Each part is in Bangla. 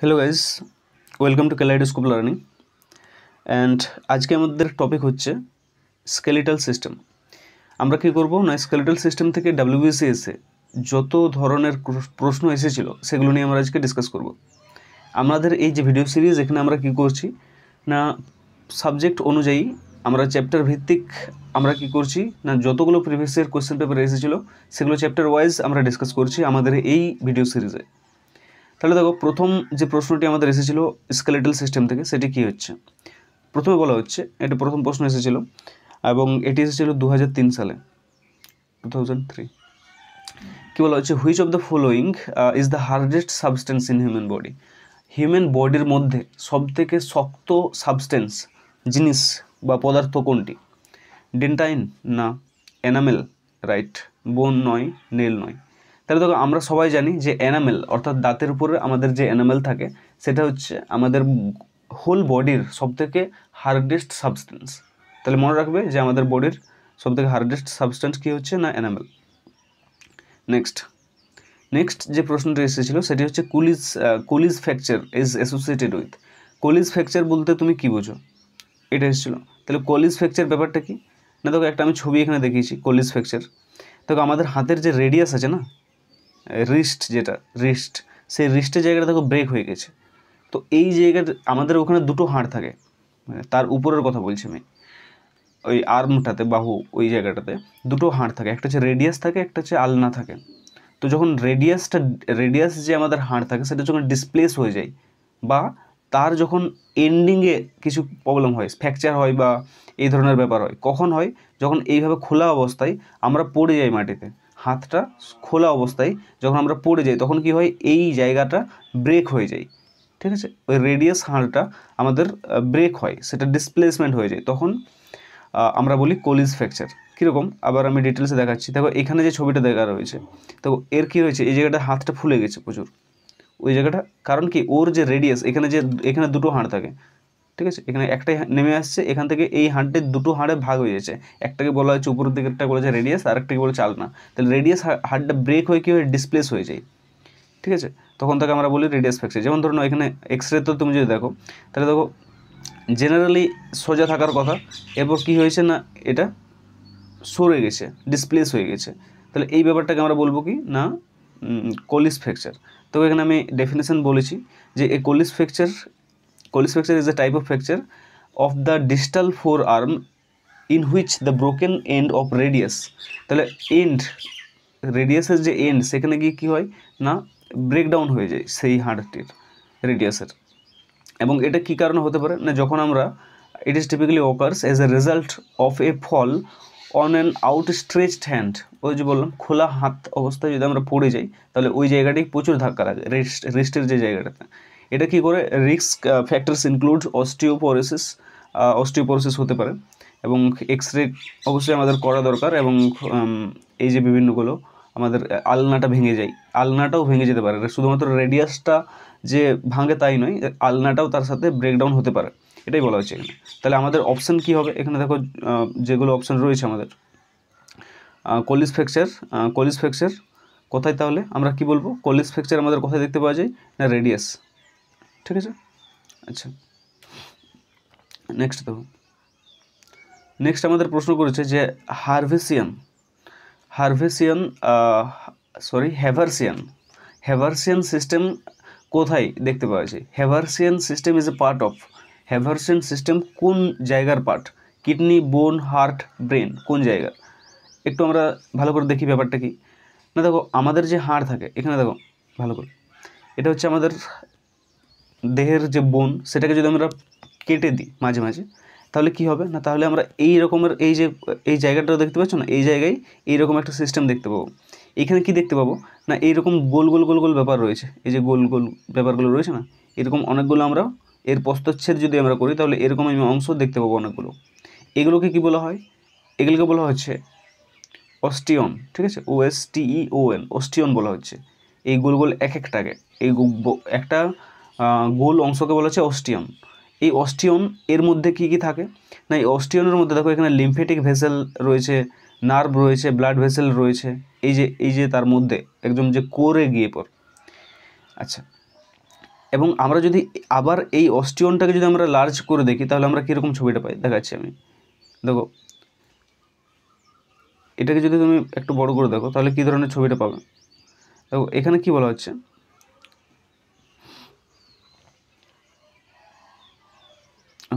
hello guys welcome to Kaleidoscope Learning and আজকে আমাদের টপিক হচ্ছে স্কেলিটাল সিস্টেম আমরা কি করবো না স্কেলিটাল সিস্টেম থেকে এসে যত ধরনের প্রশ্ন এসেছিল সেগুলো নিয়ে আমরা আজকে ডিসকাস করব আমাদের এই যে ভিডিও সিরিজ এখানে আমরা কি করছি না সাবজেক্ট অনুযায়ী আমরা চ্যাপ্টার ভিত্তিক আমরা কি করছি না যতগুলো প্রিভিয়াস ইয়ার কোয়েশ্চেন পেপার এসেছিলো সেগুলো চ্যাপ্টার ওয়াইজ আমরা ডিসকাস করছি আমাদের এই ভিডিও সিরিজে তাহলে দেখো প্রথম যে প্রশ্নটি আমাদের এসেছিল স্কেলেটাল সিস্টেম থেকে সেটি কি হচ্ছে প্রথমে বলা হচ্ছে এটা প্রথম প্রশ্ন এসেছিল এবং এটি এসেছিল দু সালে টু থাউজেন্ড থ্রি কী বলা হচ্ছে which of the following is the hardest substance in human body human বডির মধ্যে সবথেকে শক্ত সাবস্টেন্স জিনিস বা পদার্থ কোনটি ডেন্টাইন না এনামেল রাইট বোন নয় নেল নয় তাহলে দেখো আমরা সবাই জানি যে এনামেল অর্থাৎ দাঁতের উপরে আমাদের যে এনামেল থাকে সেটা হচ্ছে আমাদের হোল বডির সবথেকে হার্ডেস্ট সাবস্টেন্স তাহলে মনে রাখবে যে আমাদের বডির সবথেকে হার্ডেস্ট সাবস্টেন্স কী হচ্ছে না এনামেল নেক্সট নেক্সট যে প্রশ্নটা এসেছিলো সেটি হচ্ছে Colles Colles fracture is associated with Colles fracture বলতে তুমি কী বোঝো এটা এসেছিলো তাহলে কলিজ ফ্র্যাকচার ব্যাপারটা কি না দেখো একটা আমি ছবি এখানে দেখিয়েছি কলিজ ফ্র্যাকচার দেখো আমাদের হাতের যে রেডিয়াস আছে না রিস্ট যেটা রিস্ট সেই রিস্টের জায়গাটা দেখো ব্রেক হয়ে গেছে তো এই জায়গাটা আমাদের ওখানে দুটো হাড় থাকে মানে তার উপরের কথা বলছি আমি ওই আর্মটাতে বাহু ওই জায়গাটাতে দুটো হাড় থাকে একটা হচ্ছে রেডিয়াস থাকে একটা হচ্ছে আলনা থাকে তো যখন রেডিয়াসটা রেডিয়াস যে আমাদের হাড় থাকে সেটা যখন ডিসপ্লেস হয়ে যায় বা তার যখন এন্ডিংয়ে কিছু প্রবলেম হয় ফ্র্যাকচার হয় বা এই ধরনের ব্যাপার হয় কখন হয় যখন এইভাবে খোলা অবস্থায় আমরা পড়ে যাই মাটিতে হাতটা খোলা অবস্থায় যখন আমরা পড়ে যাই তখন কি হয় এই জায়গাটা ব্রেক হয়ে যায় ঠিক আছে ওই রেডিয়াস হাঁড়টা আমাদের ব্রেক হয় সেটা ডিসপ্লেসমেন্ট হয়ে যায় তখন আমরা বলি কোলিজ ফ্র্যাকচার কীরকম আবার আমি ডিটেলসে দেখাচ্ছি দেখো এখানে যে ছবিটা দেখা রয়েছে তো এর কী হয়েছে এই জায়গাটা হাতটা ফুলে গেছে প্রচুর ওই জায়গাটা কারণ কি ওর যে রেডিয়াস এখানে যে এখানে দুটো হাঁড় থাকে ঠিক আছে এখানে একটাই নেমে আসছে এখান থেকে এই হাড়টির দুটো হাড়ে ভাগ হয়ে যাচ্ছে একটাকে বলা হয়েছে উপরের দিকে একটা বলেছে রেডিয়াস আর একটাকে চাল না তাহলে রেডিয়াস হাড়টা ব্রেক হয়ে কী হয়ে ডিসপ্লেস হয়ে যায় ঠিক আছে তখন তাকে আমরা বলি রেডিয়াস ফ্র্যাকচার যেমন ধরুন এখানে এক্স রে তো তুমি যদি দেখো তাহলে দেখো জেনারেলি সোজা থাকার কথা এরপর কী হয়েছে না এটা সরে গেছে ডিসপ্লেস হয়ে গেছে তাহলে এই ব্যাপারটাকে আমরা বলবো কি না কলিস ফ্র্যাকচার তো এখানে আমি ডেফিনেশন বলেছি যে এই Colles fracture Collis fracture is a type of fracture of the distal forearm in which the broken end of radius তাহলে এন্ড রেডিয়াসের যে এন্ড সেখানে গিয়ে কী হয় না ব্রেকডাউন হয়ে যায় সেই হাড়টির রেডিয়াসের এবং এটা কি কারণে হতে পারে না যখন আমরা it is typically occurs as a result of a fall on an outstretched ওই যে বললাম খোলা হাত অবস্থায় যদি আমরা পড়ে যাই তাহলে ওই জায়গাটাই প্রচুর ধাক্কা লাগে রিস্ট রিস্টের যে জায়গাটাতে এটা কি করে risk factors include osteoporosis osteoporosis হতে পারে এবং এক্স রে অবশ্যই আমাদের করা দরকার এবং um, এই যে বিভিন্নগুলো আমাদের uh, আলনাটা ভেঙে যায় আলনাটাও ভেঙে যেতে পারে শুধুমাত্র রেডিয়াসটা যে ভাঙে তাই নয় আলনাটাও তার সাথে ব্রেকডাউন হতে পারে এটাই বলা হচ্ছে এখানে তাহলে আমাদের অপশান কি হবে এখানে দেখো uh, যেগুলো অপশান রয়েছে আমাদের কলিস ফ্র্যাকচার কলিস ফ্র্যাকচার কোথায় তাহলে আমরা কি বলবো কলিস ফ্র্যাকচার আমাদের কোথায় দেখতে পাওয়া যায় না রেডিয়াস ঠিক আছে আচ্ছা নেক্সট দেখো নেক্সট আমাদের প্রশ্ন করেছে যে হার্ভেসিয়ান হারভেসিয়ান সরি হ্যাভারসিয়ান হ্যাভারসিয়ান সিস্টেম কোথায় দেখতে পাওয়া যায় Haversian system is a part of Haversian system কোন জায়গার part kidney bone heart brain কোন জায়গার একটু আমরা ভালো করে দেখি ব্যাপারটা কি না দেখো আমাদের যে হাড় থাকে এখানে দেখো ভালো করে এটা হচ্ছে আমাদের দেহের যে বোন সেটাকে যদি আমরা কেটে দিই মাঝে মাঝে তাহলে কি হবে না তাহলে আমরা এই রকমের এই যে এই জায়গাটা দেখতে পাচ্ছ না এই জায়গায় এইরকম একটা সিস্টেম দেখতে পাবো এখানে কি দেখতে পাবো না এইরকম গোল গোল গোল গোল ব্যাপার রয়েছে এই যে গোল গোল ব্যাপারগুলো রয়েছে না এরকম অনেকগুলো আমরা এর প্রস্তচ্ছেদ যদি আমরা করি তাহলে এরকম আমি অংশ দেখতে পাবো অনেকগুলো এগুলোকে কি বলা হয় এগুলোকে বলা হচ্ছে অস্টিয়ন ঠিক আছে ওএসটিই ও এন অস্টিয়ন বলা হচ্ছে এই গোল গোল এক একটাকে এই একটা গোল অংশকে বলা হচ্ছে অস্টিয়ন এই অস্টিয়ন এর মধ্যে কি কি থাকে না এই অস্টিয়নের মধ্যে দেখো এখানে লিম্ফেটিক ভেসেল রয়েছে নার্ভ রয়েছে ব্লাড ভেসেল রয়েছে এই যে এই যে তার মধ্যে একদম যে কোরে গিয়ে পর আচ্ছা এবং আমরা যদি আবার এই অস্টিয়নটাকে যদি আমরা লার্জ করে দেখি তাহলে আমরা কীরকম ছবিটা পাই দেখাচ্ছি আমি দেখো এটাকে যদি তুমি একটু বড় করে দেখো তাহলে কী ধরনের ছবিটা পাবে দেখো এখানে কি বলা হচ্ছে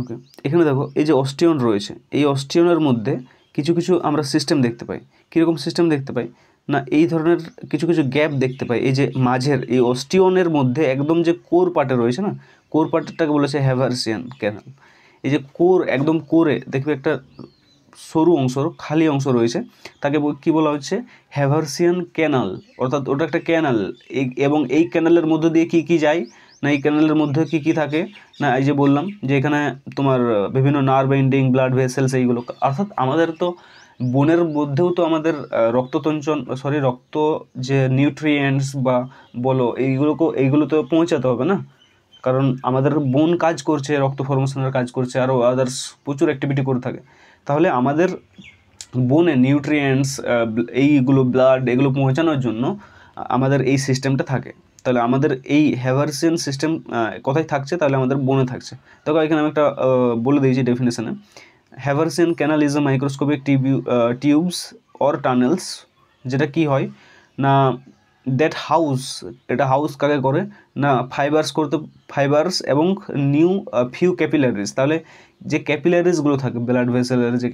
ওকে এখানে দেখো এই যে অস্টিয়ন রয়েছে এই অস্টিয়নের মধ্যে কিছু কিছু আমরা সিস্টেম দেখতে পাই কীরকম সিস্টেম দেখতে পাই না এই ধরনের কিছু কিছু গ্যাপ দেখতে পাই এই যে মাঝের এই অস্টিয়নের মধ্যে একদম যে কোর পার্টে রয়েছে না কোর পার্টটাকে বলেছে হ্যাভারসিয়ান ক্যানাল এই যে কোর একদম কোরে দেখবে একটা সরু অংশ খালি অংশ রয়েছে তাকে কি বলা হচ্ছে হ্যাভারসিয়ান ক্যানাল অর্থাৎ ওটা একটা ক্যানাল এবং এই ক্যানালের মধ্যে দিয়ে কি কি যায় না এই ক্যানেলের মধ্যে কি কি থাকে না এই যে বললাম যে এখানে তোমার বিভিন্ন নার্ভ এন্ডিং ব্লাড ভেসেলস এইগুলো অর্থাৎ আমাদের তো বোনের মধ্যেও তো আমাদের রক্ততঞ্চন সরি রক্ত যে নিউট্রিয়েন্টস বা বলো এইগুলোকে এইগুলো তো পৌঁছাতে হবে না কারণ আমাদের বোন কাজ করছে রক্ত ফর্মেশনের কাজ করছে আরও আদার্স প্রচুর অ্যাক্টিভিটি করে থাকে তাহলে আমাদের বোনে নিউট্রিয়েন্টস এইগুলো ব্লাড এগুলো পৌঁছানোর জন্য আমাদের এই সিস্টেমটা থাকে তাহলে আমাদের এই হ্যাভারসিয়ান সিস্টেম কোথায় থাকছে তাহলে আমাদের বনে থাকছে তখন এখানে আমি একটা বলে দিয়েছি ডেফিনেশানে Haversian canal is a microscopic tu tubes or tunnels যেটা কি হয় না দ্যাট হাউস এটা হাউস কাকে করে না ফাইবার্স করতে ফাইবার্স এবং নিউ ফিউ ক্যাপিলারিস তাহলে যে ক্যাপিলারিসগুলো থাকে ব্লাড ভেসেলের যে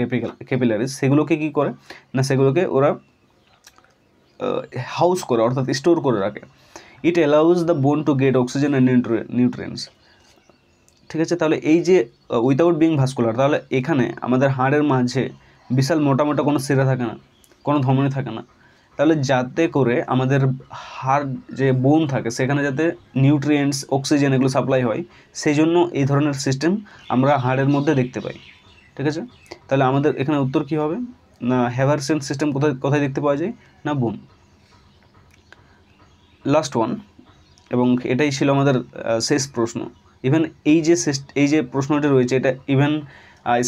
ক্যাপিলারিস সেগুলোকে কি করে না সেগুলোকে ওরা হাউস করে অর্থাৎ স্টোর করে রাখে it allows the bone to get oxygen and nutrients ঠিক আছে তাহলে এই যে উইদাউট বিং ভাস্কুলার তাহলে এখানে আমাদের হাড়ের মাঝে বিশাল মোটা মোটা কোনো সিরা থাকে না কোনো ধমনী থাকে না তাহলে যাতে করে আমাদের হাড় যে বোন থাকে সেখানে যাতে নিউট্রিয়েন্টস অক্সিজেন এগুলো সাপ্লাই হয় সেই জন্য এই ধরনের সিস্টেম আমরা হাড়ের মধ্যে দেখতে পাই ঠিক আছে তাহলে আমাদের এখানে উত্তর কী হবে না হ্যাভারসেন সিস্টেম কোথায় কোথায় দেখতে পাওয়া যায় না বোন লাস্ট ওয়ান এবং এটাই ছিল আমাদের শেষ প্রশ্ন ইভেন এই যে এই যে প্রশ্নটি রয়েছে এটা ইভেন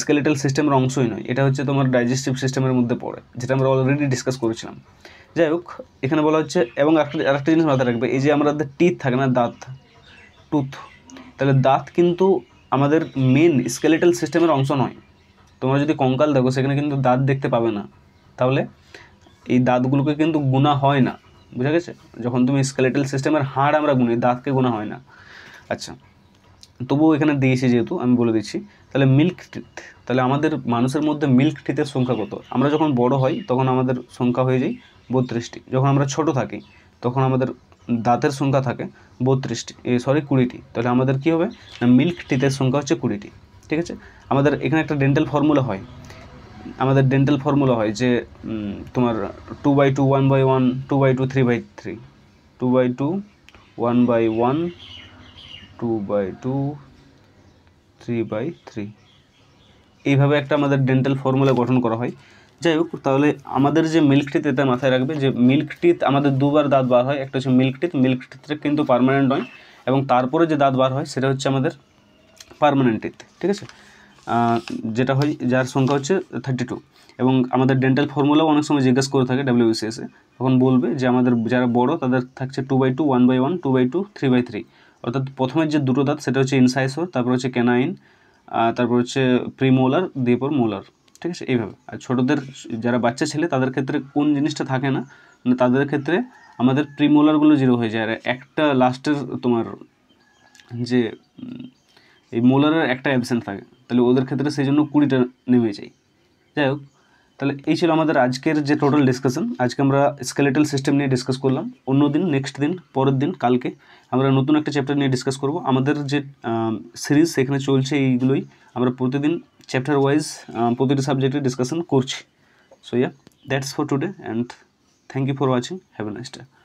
স্কেলেটাল সিস্টেমের অংশই নয় এটা হচ্ছে তোমার ডাইজেস্টিভ সিস্টেমের মধ্যে পড়ে যেটা আমরা অলরেডি ডিসকাস করেছিলাম যাই হোক এখানে বলা হচ্ছে এবং একটা আরেকটা জিনিস মাথায় রাখবে এই যে আমাদের টিথ থাকে না দাঁত টুথ তাহলে দাঁত কিন্তু আমাদের মেন স্কেলেটাল সিস্টেমের অংশ নয় তোমরা যদি কঙ্কাল দেখো সেখানে কিন্তু দাঁত দেখতে পাবে না তাহলে এই দাঁতগুলোকে কিন্তু গুণা হয় না বুঝা গেছে যখন তুমি স্কেলেটাল সিস্টেমের হাড় আমরা গুনি দাঁতকে গোনা হয় না আচ্ছা তবুও এখানে দিয়েছি যেহেতু আমি বলে দিচ্ছি তাহলে মিল্ক টিথ তাহলে আমাদের মানুষের মধ্যে মিল্ক টিথের সংখ্যা কত আমরা যখন বড় হই তখন আমাদের সংখ্যা হয়ে যায় বত্রিশটি যখন আমরা ছোট থাকি তখন আমাদের দাঁতের সংখ্যা থাকে বত্রিশটি সরি কুড়িটি তাহলে আমাদের কি হবে না মিল্ক টিথের সংখ্যা হচ্ছে কুড়িটি ঠিক আছে আমাদের এখানে একটা ডেন্টাল ফর্মুলা হয় আমাদের ডেন্টাল ফর্মুলা হয় যে তোমার two by two one by one two by two three by three two by two one by one two by two three by three এইভাবে একটা আমাদের ডেন্টাল ফর্মুলা গঠন করা হয় যাই হোক তাহলে আমাদের যে মিল্ক টিথ এটা মাথায় রাখবে যে মিল্ক টিথ আমাদের দুবার দাঁত বার হয় একটা হচ্ছে মিল্ক টিথ মিল্ক টিথটা কিন্তু পারমানেন্ট নয় এবং তারপরে যে দাঁত বার হয় সেটা হচ্ছে আমাদের পারমানেন্ট টিথ ঠিক আছে যেটা হয় যার সংখ্যা হচ্ছে থার্টি টু এবং আমাদের ডেন্টাল ফর্মুলাও অনেক সময় জিজ্ঞেস করে থাকে ডাব্লিউবিসিএসে তখন বলবে যে আমাদের যারা বড় তাদের থাকছে two by two one by one two by two three by three অর্থাৎ প্রথমের যে দুটো দাঁত সেটা হচ্ছে ইনসাইসর তারপর হচ্ছে ক্যানাইন তারপর হচ্ছে প্রিমোলার দিয়ে পর মোলার ঠিক আছে এইভাবে আর ছোটোদের যারা বাচ্চা ছেলে তাদের ক্ষেত্রে কোন জিনিসটা থাকে না মানে তাদের ক্ষেত্রে আমাদের প্রিমোলারগুলো জিরো হয়ে যায় আর একটা লাস্টের তোমার যে এই মোলারের একটা অ্যাবসেন্ট থাকে তাহলে ওদের ক্ষেত্রে সেই জন্য কুড়িটা নেমে যায় যাই হোক তাহলে এই ছিল আমাদের আজকের যে টোটাল ডিসকাশন আজকে আমরা স্কেলেটাল সিস্টেম নিয়ে ডিসকাস করলাম অন্য দিন নেক্সট দিন পরের দিন কালকে আমরা নতুন একটা চ্যাপ্টার নিয়ে ডিসকাস করব আমাদের যে সিরিজ সেখানে চলছে এইগুলোই আমরা প্রতিদিন চ্যাপ্টার ওয়াইজ প্রতিটি সাবজেক্টে ডিসকাশন করছি so yeah that's for today and thank you for watching have a nice day